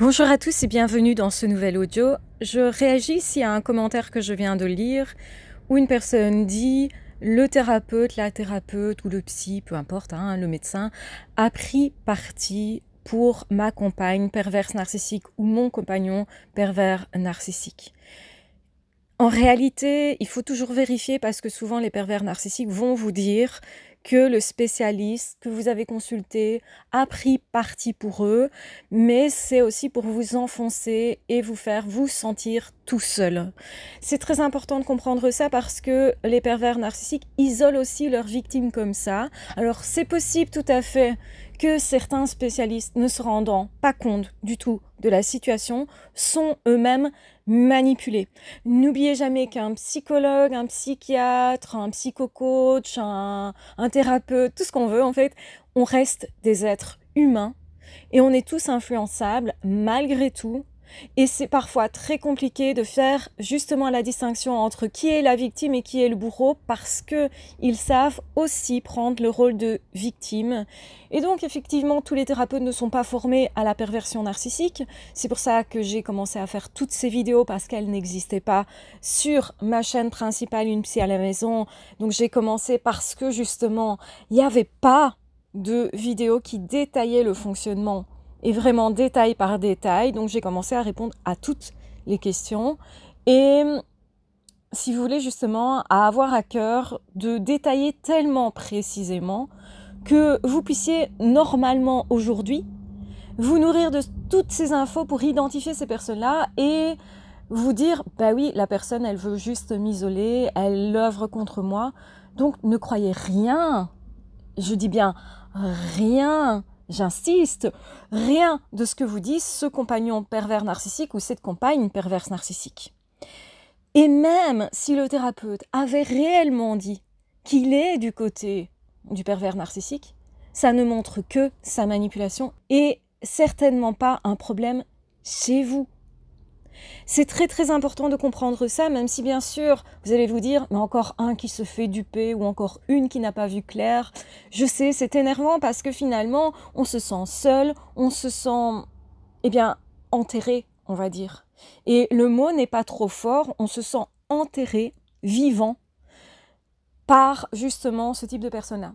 Bonjour à tous et bienvenue dans ce nouvel audio. Je réagis ici à un commentaire que je viens de lire où une personne dit le thérapeute, la thérapeute ou le psy, peu importe, hein, le médecin, a pris parti pour ma compagne perverse narcissique ou mon compagnon pervers narcissique. En réalité, il faut toujours vérifier parce que souvent les pervers narcissiques vont vous dire que le spécialiste que vous avez consulté a pris parti pour eux, mais c'est aussi pour vous enfoncer et vous faire vous sentir tout seul. C'est très important de comprendre ça parce que les pervers narcissiques isolent aussi leurs victimes comme ça. Alors c'est possible tout à fait que certains spécialistes ne se rendant pas compte du tout de la situation sont eux-mêmes manipuler. N'oubliez jamais qu'un psychologue, un psychiatre, un psychocoach, un, un thérapeute, tout ce qu'on veut en fait, on reste des êtres humains et on est tous influençables malgré tout et c'est parfois très compliqué de faire justement la distinction entre qui est la victime et qui est le bourreau parce que savent aussi prendre le rôle de victime. Et donc effectivement, tous les thérapeutes ne sont pas formés à la perversion narcissique. C'est pour ça que j'ai commencé à faire toutes ces vidéos parce qu'elles n'existaient pas sur ma chaîne principale Une psy à la maison. Donc j'ai commencé parce que justement, il n'y avait pas de vidéos qui détaillaient le fonctionnement et vraiment détail par détail. Donc j'ai commencé à répondre à toutes les questions et si vous voulez justement avoir à cœur de détailler tellement précisément que vous puissiez normalement aujourd'hui vous nourrir de toutes ces infos pour identifier ces personnes-là et vous dire bah oui la personne elle veut juste m'isoler, elle œuvre contre moi. Donc ne croyez rien. Je dis bien rien J'insiste, rien de ce que vous dit ce compagnon pervers narcissique ou cette compagne perverse narcissique. Et même si le thérapeute avait réellement dit qu'il est du côté du pervers narcissique, ça ne montre que sa manipulation et certainement pas un problème chez vous. C'est très très important de comprendre ça, même si bien sûr vous allez vous dire, mais encore un qui se fait duper ou encore une qui n'a pas vu clair. Je sais, c'est énervant parce que finalement on se sent seul, on se sent, eh bien, enterré, on va dire. Et le mot n'est pas trop fort, on se sent enterré, vivant, par justement ce type de personne-là.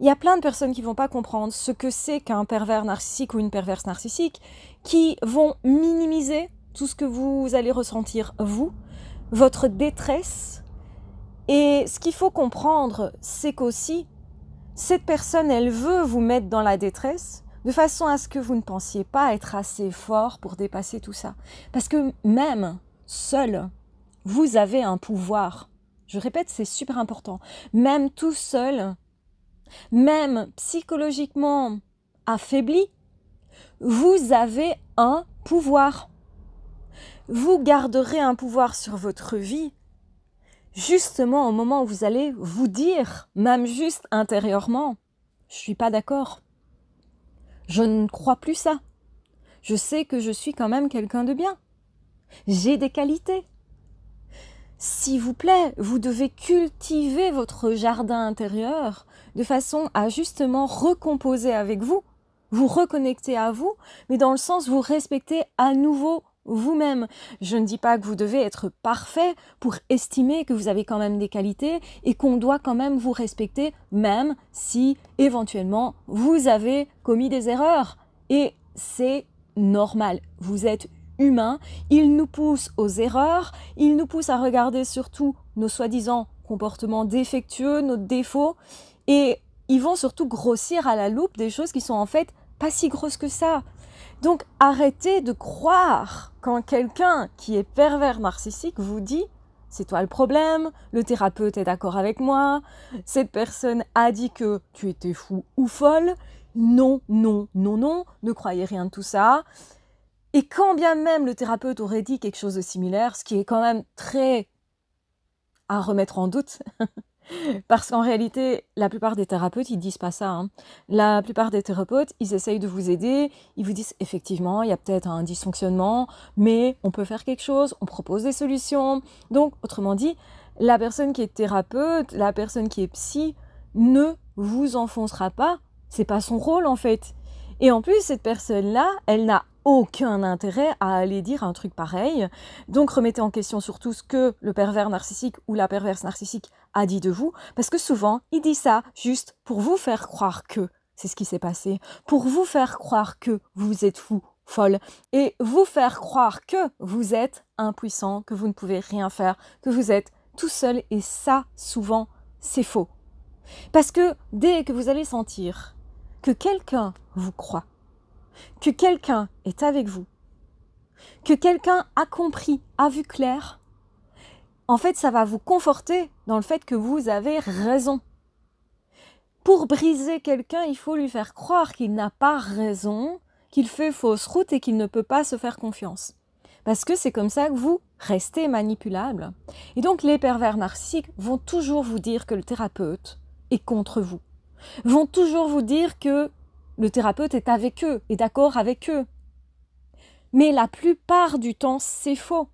Il y a plein de personnes qui vont pas comprendre ce que c'est qu'un pervers narcissique ou une perverse narcissique, qui vont minimiser tout ce que vous allez ressentir, vous, votre détresse. Et ce qu'il faut comprendre, c'est qu'aussi, cette personne, elle veut vous mettre dans la détresse de façon à ce que vous ne pensiez pas être assez fort pour dépasser tout ça. Parce que même seul, vous avez un pouvoir. Je répète, c'est super important. Même tout seul, même psychologiquement affaibli, vous avez un pouvoir vous garderez un pouvoir sur votre vie justement au moment où vous allez vous dire, même juste intérieurement, je suis pas d'accord. Je ne crois plus ça. Je sais que je suis quand même quelqu'un de bien. J'ai des qualités. S'il vous plaît, vous devez cultiver votre jardin intérieur de façon à justement recomposer avec vous, vous reconnecter à vous, mais dans le sens vous respectez à nouveau vous-même. Je ne dis pas que vous devez être parfait pour estimer que vous avez quand même des qualités et qu'on doit quand même vous respecter, même si éventuellement vous avez commis des erreurs. Et c'est normal. Vous êtes humain. Il nous pousse aux erreurs. Il nous pousse à regarder surtout nos soi-disant comportements défectueux, nos défauts. Et ils vont surtout grossir à la loupe des choses qui sont en fait pas si grosses que ça. Donc arrêtez de croire quand quelqu'un qui est pervers narcissique vous dit c'est toi le problème, le thérapeute est d'accord avec moi, cette personne a dit que tu étais fou ou folle. Non, non, non, non, ne croyez rien de tout ça. Et quand bien même le thérapeute aurait dit quelque chose de similaire, ce qui est quand même très à remettre en doute, Parce qu'en réalité, la plupart des thérapeutes, ils disent pas ça. Hein. La plupart des thérapeutes, ils essayent de vous aider. Ils vous disent effectivement, il y a peut-être un dysfonctionnement, mais on peut faire quelque chose, on propose des solutions. Donc, autrement dit, la personne qui est thérapeute, la personne qui est psy, ne vous enfoncera pas. C'est pas son rôle en fait. Et en plus, cette personne-là, elle n'a aucun intérêt à aller dire un truc pareil. Donc remettez en question surtout ce que le pervers narcissique ou la perverse narcissique a dit de vous, parce que souvent, il dit ça juste pour vous faire croire que c'est ce qui s'est passé, pour vous faire croire que vous êtes fou, folle, et vous faire croire que vous êtes impuissant, que vous ne pouvez rien faire, que vous êtes tout seul, et ça, souvent, c'est faux. Parce que dès que vous allez sentir que quelqu'un vous croit, que quelqu'un est avec vous, que quelqu'un a compris, a vu clair, en fait, ça va vous conforter dans le fait que vous avez raison. Pour briser quelqu'un, il faut lui faire croire qu'il n'a pas raison, qu'il fait fausse route et qu'il ne peut pas se faire confiance. Parce que c'est comme ça que vous restez manipulable. Et donc les pervers narcissiques vont toujours vous dire que le thérapeute est contre vous. Vont toujours vous dire que le thérapeute est avec eux, est d'accord avec eux. Mais la plupart du temps, c'est faux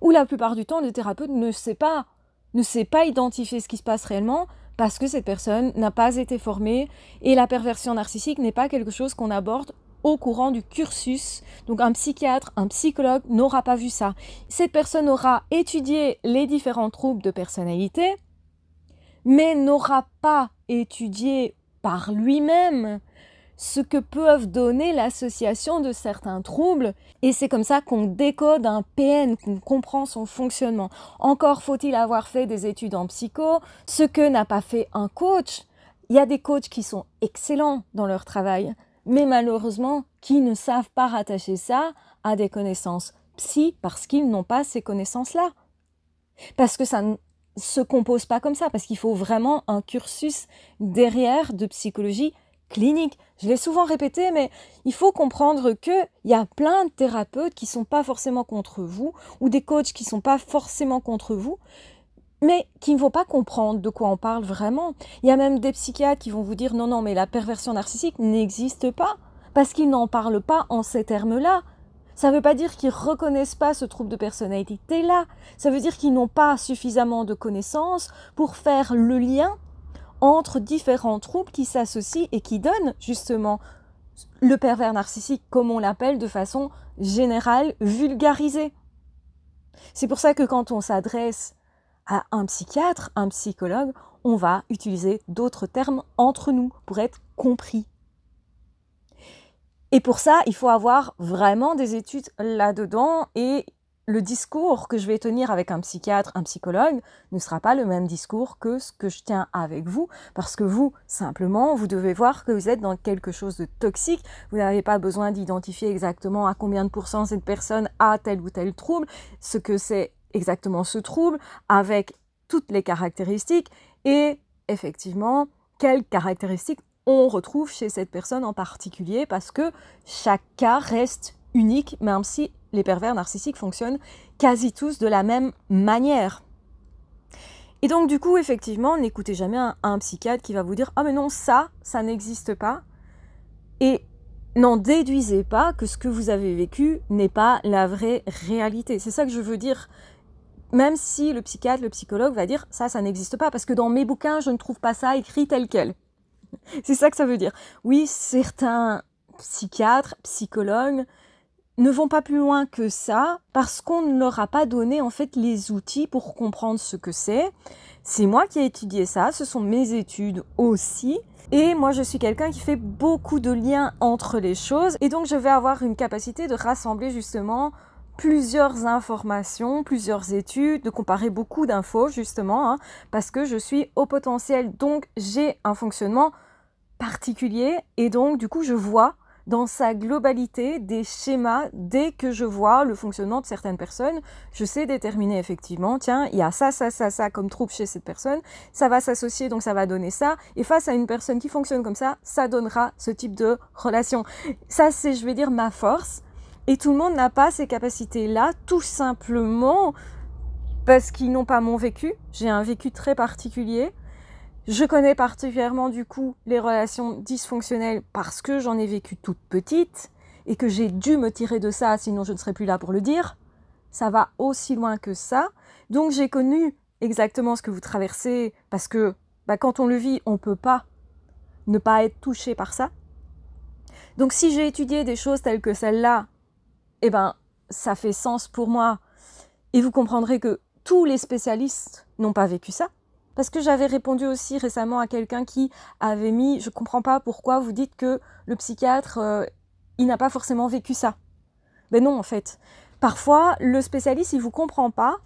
où la plupart du temps le thérapeute ne sait pas, ne sait pas identifier ce qui se passe réellement parce que cette personne n'a pas été formée et la perversion narcissique n'est pas quelque chose qu'on aborde au courant du cursus. Donc un psychiatre, un psychologue n'aura pas vu ça. Cette personne aura étudié les différents troubles de personnalité, mais n'aura pas étudié par lui-même ce que peuvent donner l'association de certains troubles. Et c'est comme ça qu'on décode un PN, qu'on comprend son fonctionnement. Encore faut-il avoir fait des études en psycho, ce que n'a pas fait un coach. Il y a des coachs qui sont excellents dans leur travail, mais malheureusement qui ne savent pas rattacher ça à des connaissances psy parce qu'ils n'ont pas ces connaissances-là. Parce que ça ne se compose pas comme ça, parce qu'il faut vraiment un cursus derrière de psychologie clinique. Je l'ai souvent répété, mais il faut comprendre qu'il y a plein de thérapeutes qui ne sont pas forcément contre vous, ou des coachs qui ne sont pas forcément contre vous, mais qui ne vont pas comprendre de quoi on parle vraiment. Il y a même des psychiatres qui vont vous dire non, non, mais la perversion narcissique n'existe pas, parce qu'ils n'en parlent pas en ces termes-là. Ça ne veut pas dire qu'ils ne reconnaissent pas ce trouble de personnalité-là, ça veut dire qu'ils n'ont pas suffisamment de connaissances pour faire le lien entre différents troubles qui s'associent et qui donnent justement le pervers narcissique, comme on l'appelle de façon générale, vulgarisée. C'est pour ça que quand on s'adresse à un psychiatre, un psychologue, on va utiliser d'autres termes entre nous pour être compris. Et pour ça, il faut avoir vraiment des études là-dedans et le discours que je vais tenir avec un psychiatre, un psychologue, ne sera pas le même discours que ce que je tiens avec vous, parce que vous, simplement, vous devez voir que vous êtes dans quelque chose de toxique, vous n'avez pas besoin d'identifier exactement à combien de pourcents cette personne a tel ou tel trouble, ce que c'est exactement ce trouble, avec toutes les caractéristiques, et effectivement, quelles caractéristiques on retrouve chez cette personne en particulier, parce que chaque cas reste unique, même si les pervers narcissiques fonctionnent quasi tous de la même manière. Et donc du coup, effectivement, n'écoutez jamais un, psychiatre qui va vous dire ⁇ Ah mais non, ça, ça n'existe pas ⁇ Et n'en déduisez pas que ce que vous avez vécu n'est pas la vraie réalité. C'est ça que je veux dire. Même si le psychiatre, le psychologue va dire ⁇ ça, ça n'existe pas ⁇ parce que dans mes bouquins, je ne trouve pas ça écrit tel quel. C'est ça que ça veut dire. Oui, certains psychiatres, psychologues ne vont pas plus loin que ça parce qu'on ne leur a pas donné en fait les outils pour comprendre ce que c'est. C'est moi qui ai étudié ça, ce sont mes études aussi. Et moi je suis quelqu'un qui fait beaucoup de liens entre les choses et donc je vais avoir une capacité de rassembler justement plusieurs informations, plusieurs études, de comparer beaucoup d'infos justement hein, parce que je suis au potentiel donc j'ai un fonctionnement particulier et donc du coup je vois dans sa globalité des schémas dès que je vois le fonctionnement de certaines personnes. Je sais déterminer effectivement, tiens, il y a ça, ça, ça, ça comme troupe chez cette personne, ça va s'associer, donc ça va donner ça. Et face à une personne qui fonctionne comme ça, ça donnera ce type de relation. Ça, c'est, je vais dire, ma force. Et tout le monde n'a pas ces capacités-là, tout simplement parce qu'ils n'ont pas mon vécu. J'ai un vécu très particulier je connais particulièrement du coup les relations dysfonctionnelles parce que j'en ai vécu toute petite et que j'ai dû me tirer de ça, sinon je ne serais plus là pour le dire. Ça va aussi loin que ça. Donc j'ai connu exactement ce que vous traversez parce que bah, quand on le vit, on ne peut pas ne pas être touché par ça. Donc si j'ai étudié des choses telles que celle-là, eh ben ça fait sens pour moi. Et vous comprendrez que tous les spécialistes n'ont pas vécu ça. Parce que j'avais répondu aussi récemment à quelqu'un qui avait mis Je comprends pas pourquoi vous dites que le psychiatre, euh, il n'a pas forcément vécu ça. mais ben non, en fait. Parfois, le spécialiste, il vous comprend pas,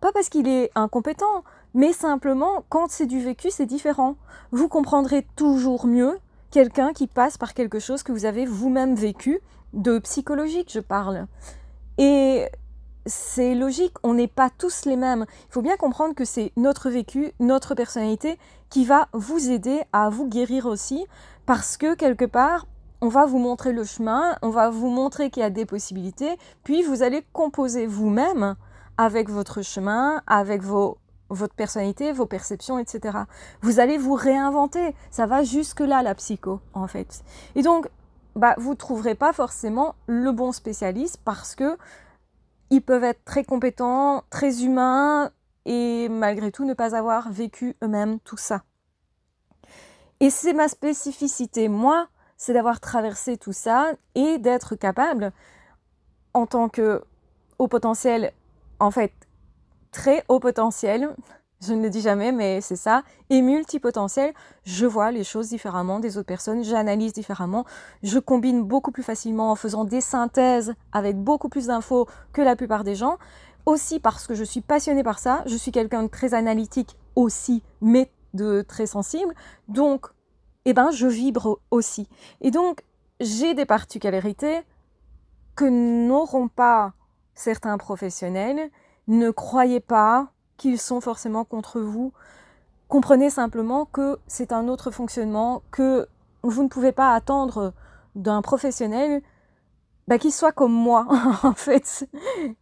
pas parce qu'il est incompétent, mais simplement quand c'est du vécu, c'est différent. Vous comprendrez toujours mieux quelqu'un qui passe par quelque chose que vous avez vous-même vécu, de psychologique, je parle. Et c'est logique, on n'est pas tous les mêmes. Il faut bien comprendre que c'est notre vécu, notre personnalité qui va vous aider à vous guérir aussi, parce que quelque part, on va vous montrer le chemin, on va vous montrer qu'il y a des possibilités, puis vous allez composer vous-même avec votre chemin, avec vos, votre personnalité, vos perceptions, etc. Vous allez vous réinventer. Ça va jusque-là, la psycho, en fait. Et donc, bah, vous ne trouverez pas forcément le bon spécialiste parce que ils peuvent être très compétents, très humains, et malgré tout ne pas avoir vécu eux-mêmes tout ça. Et c'est ma spécificité, moi, c'est d'avoir traversé tout ça et d'être capable, en tant que haut potentiel, en fait, très haut potentiel, je ne le dis jamais, mais c'est ça, et multipotentiel, je vois les choses différemment des autres personnes, j'analyse différemment, je combine beaucoup plus facilement en faisant des synthèses avec beaucoup plus d'infos que la plupart des gens, aussi parce que je suis passionnée par ça, je suis quelqu'un de très analytique aussi, mais de très sensible, donc, eh ben, je vibre aussi. Et donc, j'ai des particularités que n'auront pas certains professionnels, ne croyez pas qu'ils sont forcément contre vous. Comprenez simplement que c'est un autre fonctionnement, que vous ne pouvez pas attendre d'un professionnel bah, qu'il soit comme moi, en fait.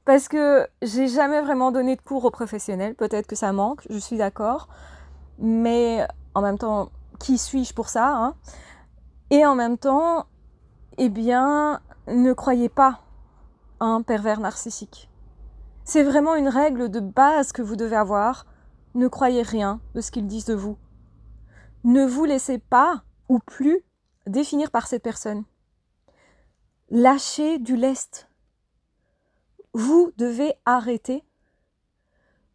Parce que j'ai jamais vraiment donné de cours aux professionnels. Peut-être que ça manque, je suis d'accord. Mais en même temps, qui suis-je pour ça hein? Et en même temps, eh bien, ne croyez pas un pervers narcissique. C'est vraiment une règle de base que vous devez avoir. Ne croyez rien de ce qu'ils disent de vous. Ne vous laissez pas ou plus définir par cette personne. Lâchez du lest. Vous devez arrêter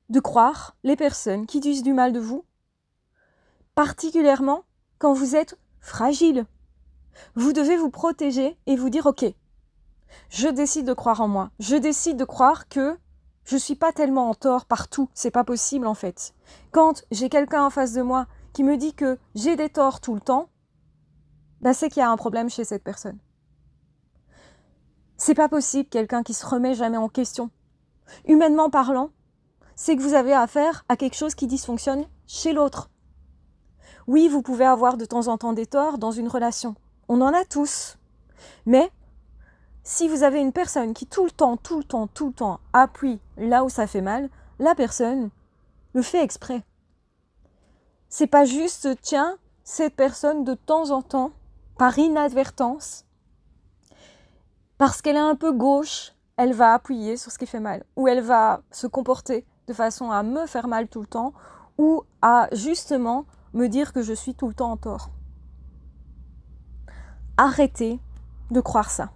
de croire les personnes qui disent du mal de vous, particulièrement quand vous êtes fragile. Vous devez vous protéger et vous dire OK, je décide de croire en moi, je décide de croire que je suis pas tellement en tort partout, c'est pas possible en fait. Quand j'ai quelqu'un en face de moi qui me dit que j'ai des torts tout le temps, bah, c'est qu'il y a un problème chez cette personne. C'est pas possible quelqu'un qui se remet jamais en question. Humainement parlant, c'est que vous avez affaire à quelque chose qui dysfonctionne chez l'autre. Oui, vous pouvez avoir de temps en temps des torts dans une relation. On en a tous. Mais si vous avez une personne qui tout le temps, tout le temps, tout le temps appuie là où ça fait mal, la personne le fait exprès. C'est pas juste, tiens, cette personne de temps en temps, par inadvertance, parce qu'elle est un peu gauche, elle va appuyer sur ce qui fait mal, ou elle va se comporter de façon à me faire mal tout le temps, ou à justement me dire que je suis tout le temps en tort. Arrêtez de croire ça.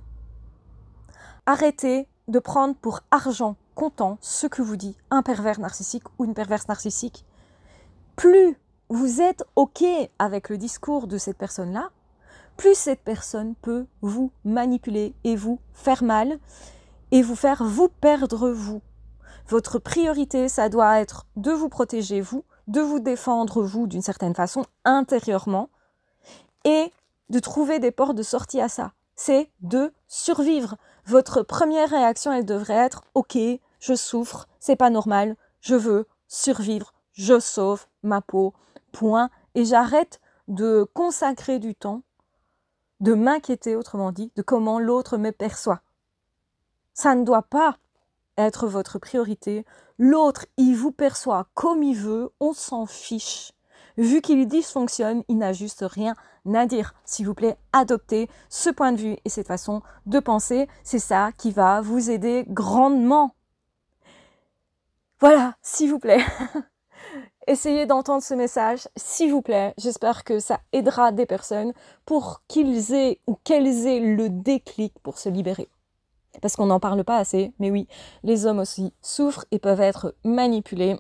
Arrêtez de prendre pour argent comptant ce que vous dit un pervers narcissique ou une perverse narcissique. Plus vous êtes OK avec le discours de cette personne-là, plus cette personne peut vous manipuler et vous faire mal et vous faire vous perdre vous. Votre priorité, ça doit être de vous protéger vous, de vous défendre vous d'une certaine façon intérieurement et de trouver des portes de sortie à ça. C'est de survivre votre première réaction, elle devrait être OK, je souffre, c'est pas normal, je veux survivre, je sauve ma peau, point. Et j'arrête de consacrer du temps, de m'inquiéter, autrement dit, de comment l'autre me perçoit. Ça ne doit pas être votre priorité. L'autre, il vous perçoit comme il veut, on s'en fiche. Vu qu'il dysfonctionne, il n'a juste rien à dire. S'il vous plaît, adoptez ce point de vue et cette façon de penser. C'est ça qui va vous aider grandement. Voilà, s'il vous plaît. Essayez d'entendre ce message, s'il vous plaît. J'espère que ça aidera des personnes pour qu'ils aient ou qu'elles aient le déclic pour se libérer. Parce qu'on n'en parle pas assez, mais oui, les hommes aussi souffrent et peuvent être manipulés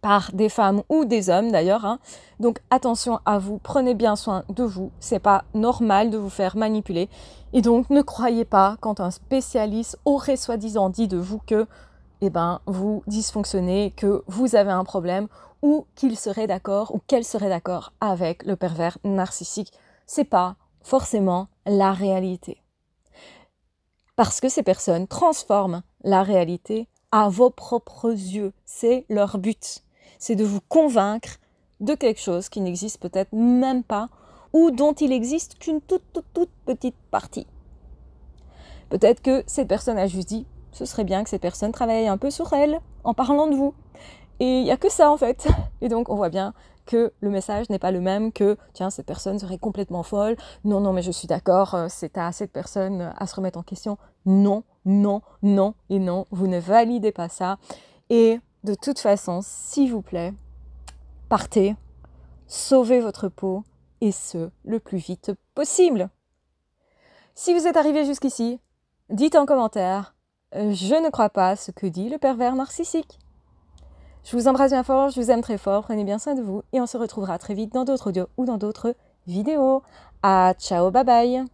par des femmes ou des hommes d'ailleurs. Hein. Donc attention à vous, prenez bien soin de vous, c'est pas normal de vous faire manipuler. Et donc ne croyez pas quand un spécialiste aurait soi-disant dit de vous que eh ben, vous dysfonctionnez, que vous avez un problème ou qu'il serait d'accord ou qu'elle serait d'accord avec le pervers narcissique. C'est pas forcément la réalité. Parce que ces personnes transforment la réalité à vos propres yeux. C'est leur but c'est de vous convaincre de quelque chose qui n'existe peut-être même pas ou dont il existe qu'une toute, toute, toute petite partie. Peut-être que cette personne a juste dit, ce serait bien que cette personne travaille un peu sur elle en parlant de vous. Et il n'y a que ça en fait. Et donc on voit bien que le message n'est pas le même que tiens cette personne serait complètement folle non non mais je suis d'accord euh, c'est à cette personne euh, à se remettre en question non non non et non vous ne validez pas ça et de toute façon, s'il vous plaît, partez, sauvez votre peau, et ce, le plus vite possible. Si vous êtes arrivé jusqu'ici, dites en commentaire euh, Je ne crois pas ce que dit le pervers narcissique. Je vous embrasse bien fort, je vous aime très fort, prenez bien soin de vous et on se retrouvera très vite dans d'autres audios ou dans d'autres vidéos. À ciao, bye bye